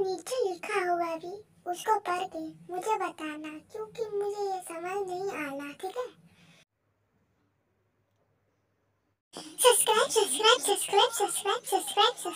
नीचे लिखा हुआ भी उसको पढ़ के मुझे बताना क्योंकि मुझे ये समझ नहीं आना ठीक है subscribe subscribe subscribe subscribe subscribe